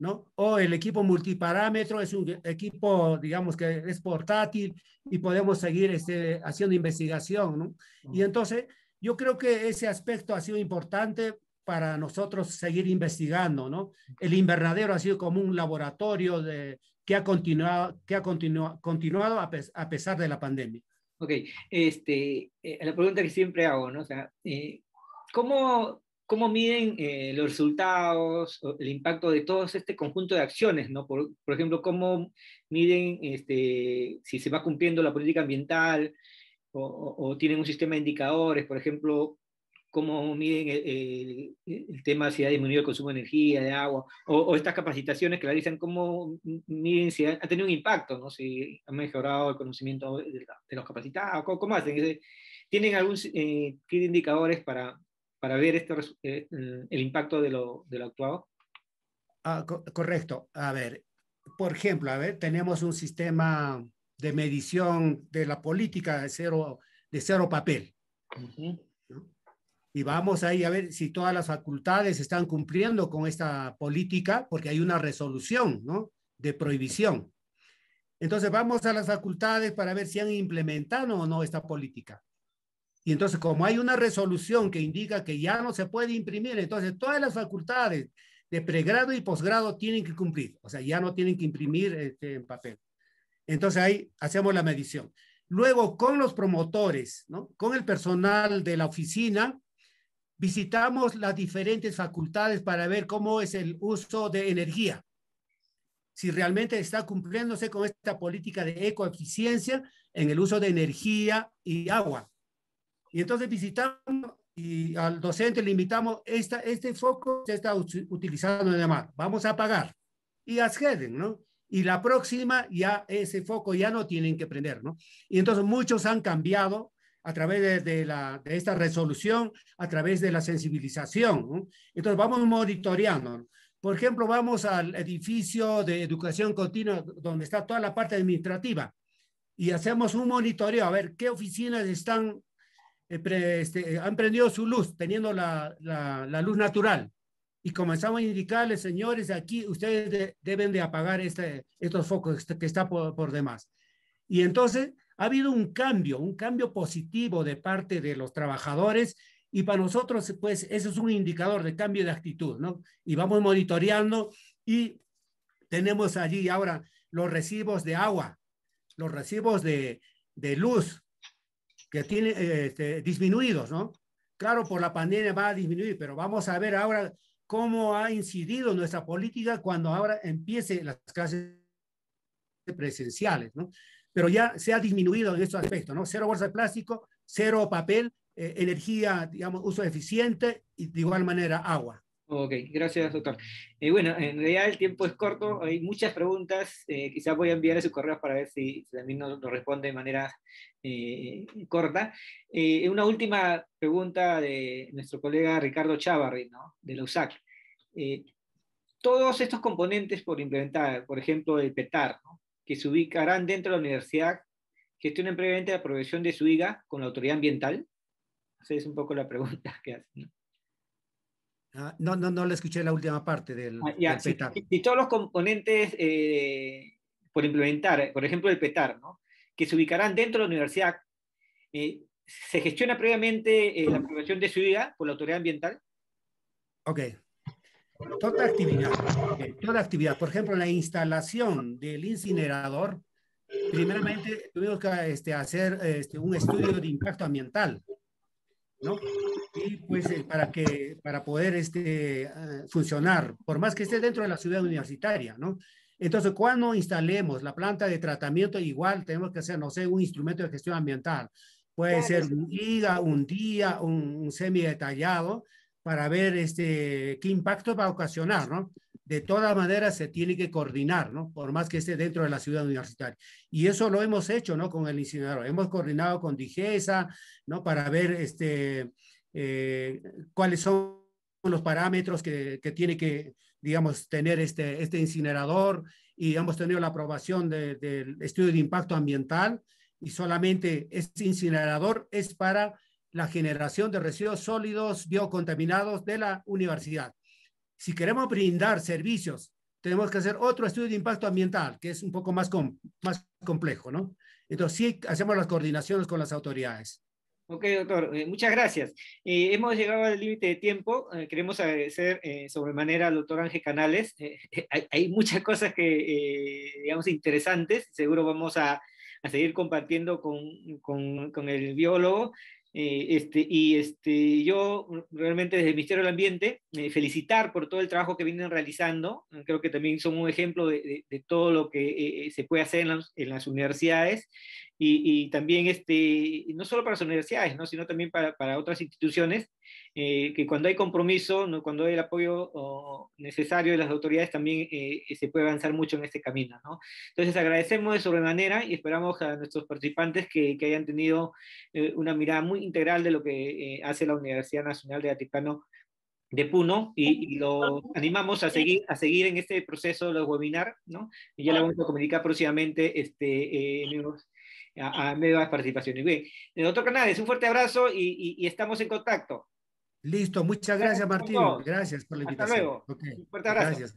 [SPEAKER 2] ¿no? O el equipo multiparámetro es un equipo, digamos, que es portátil y podemos seguir este, haciendo investigación, ¿no? Y entonces, yo creo que ese aspecto ha sido importante para nosotros seguir investigando, ¿no? El invernadero ha sido como un laboratorio de, que ha continuado, que ha continuado a, pesar
[SPEAKER 1] de la pandemia. Ok, este, eh, la pregunta que siempre hago, ¿no? O sea, eh, ¿cómo, ¿cómo, miden eh, los resultados, el impacto de todo este conjunto de acciones, ¿no? Por, ejemplo, ¿cómo miden este, si se va cumpliendo la política ambiental o tienen un sistema de indicadores, por ejemplo, cómo miden el, tema si ha disminuido el consumo de energía, de agua, o, estas capacitaciones que realizan, cómo miden si ha, tenido un impacto, ¿no? si ha mejorado el conocimiento de, los capacitados, ¿cómo, hacen? ¿Tienen algún eh, qué indicadores para, para ver este, eh, el impacto de lo, de lo actuado? Ah,
[SPEAKER 2] correcto. A ver, por ejemplo, a ver, tenemos un sistema de medición de la política de cero, de cero papel y vamos ahí a ver si todas las facultades están cumpliendo con esta política, porque hay una resolución ¿no? de prohibición. Entonces vamos a las facultades para ver si han implementado o no esta política. Y entonces, como hay una resolución que indica que ya no se puede imprimir, entonces todas las facultades de pregrado y posgrado tienen que cumplir, o sea, ya no tienen que imprimir este, en papel. Entonces ahí hacemos la medición. Luego, con los promotores, ¿no? con el personal de la oficina, visitamos las diferentes facultades para ver cómo es el uso de energía, si realmente está cumpliéndose con esta política de ecoeficiencia en el uso de energía y agua. Y entonces visitamos y al docente le invitamos, este foco se está utilizando en la vamos a apagar. Y acceden, ¿no? Y la próxima ya ese foco ya no tienen que prender, ¿no? Y entonces muchos han cambiado a través de, la, de esta resolución, a través de la sensibilización. Entonces vamos monitoreando. Por ejemplo, vamos al edificio de educación continua, donde está toda la parte administrativa, y hacemos un monitoreo a ver qué oficinas están, eh, este, han prendido su luz, teniendo la, la, luz natural. Y comenzamos a indicarles, señores, aquí ustedes deben de apagar este, estos focos que está por, por demás. Y entonces ha habido un cambio, un cambio positivo de parte de los trabajadores y para nosotros, pues, eso es un indicador de cambio de actitud, ¿no? Y vamos monitoreando y tenemos allí ahora los recibos de agua, los recibos de, luz que tienen este, disminuidos, ¿no? Claro, por la pandemia va a disminuir, pero vamos a ver ahora cómo ha incidido nuestra política cuando ahora empiece las clases presenciales, ¿no? pero ya se ha disminuido en estos aspectos, ¿no? Cero bolsa de plástico, cero papel, eh, energía, digamos, uso eficiente y de igual manera agua.
[SPEAKER 1] Ok, gracias doctor. Eh, bueno, en realidad el tiempo es corto, hay muchas preguntas, eh, quizás voy a enviar a su correo para ver si, también nos, responde de manera corta. una última pregunta de nuestro colega Ricardo Chavarri, ¿no? de la USAC. todos estos componentes por implementar, por ejemplo el PETAR, ¿no? que se ubicarán dentro de la universidad gestionen previamente la aprobación de su IGA con la autoridad ambiental? Esa es un poco la pregunta que hacen. ¿no?
[SPEAKER 2] Ah, no, no, no la escuché la última parte del,
[SPEAKER 1] ah, PETAR. Y todos los componentes eh, por implementar, eh, por ejemplo, el PETAR, ¿no? que se ubicarán dentro de la universidad, eh, ¿se gestiona previamente la aprobación de su IGA con la autoridad ambiental?
[SPEAKER 2] Ok, Toda actividad, eh, toda actividad. Por ejemplo, la instalación del incinerador, primeramente tuvimos que este, hacer este, un estudio de impacto ambiental, ¿no? Y pues eh, para, que, para poder este, eh, funcionar, por más que esté dentro de la ciudad universitaria, ¿no? Entonces, cuando instalemos la planta de tratamiento, igual tenemos que hacer, no sé, un instrumento de gestión ambiental. Puede ser un día, un día, un, un semi detallado, para ver este, qué impacto va a ocasionar, ¿no? De todas maneras se tiene que coordinar, ¿no? Por más que esté dentro de la ciudad universitaria. Y eso lo hemos hecho, ¿no? Con el incinerador. Hemos coordinado con DIGESA, ¿no? Para ver este, eh, cuáles son los parámetros que, tiene que, digamos, tener este, este incinerador y hemos tenido la aprobación del estudio de impacto ambiental y solamente este incinerador es para la generación de residuos sólidos biocontaminados de la universidad. Si queremos brindar servicios, tenemos que hacer otro estudio de impacto ambiental, que es un poco más, más complejo, ¿no? Entonces, sí hacemos las coordinaciones con las autoridades.
[SPEAKER 1] Ok, doctor, eh, muchas gracias. Eh, hemos llegado al límite de tiempo. Eh, queremos agradecer sobremanera al doctor Ángel Canales. Hay, hay, muchas cosas que, digamos, interesantes. Seguro vamos a, a seguir compartiendo con, con, con el biólogo. Eh, este, y este, yo mm, realmente desde el Ministerio del Ambiente eh, felicitar por todo el trabajo que vienen realizando. Mm, creo que también son un ejemplo de, todo lo que eh, se puede hacer en las universidades y, también este, no solo para las universidades, ¿no? sino también para, para otras instituciones, eh, que cuando hay compromiso, ¿no? cuando hay el apoyo necesario de las autoridades, también eh, eh, se puede avanzar mucho en este camino. ¿no? Entonces agradecemos de sobremanera y esperamos a nuestros participantes que, que hayan tenido una mirada muy integral de lo que hace la Universidad Nacional de Vaticano de Puno y, lo animamos a seguir, a seguir en este proceso de los ¿no? Y ya lo vamos a comunicar próximamente este, eh, a, a las participaciones. Bien, en otro canal, es un fuerte abrazo y, y, estamos en contacto.
[SPEAKER 2] Listo, muchas gracias Martín. Gracias por la invitación. Hasta luego. Okay. Un fuerte abrazo.
[SPEAKER 1] Gracias.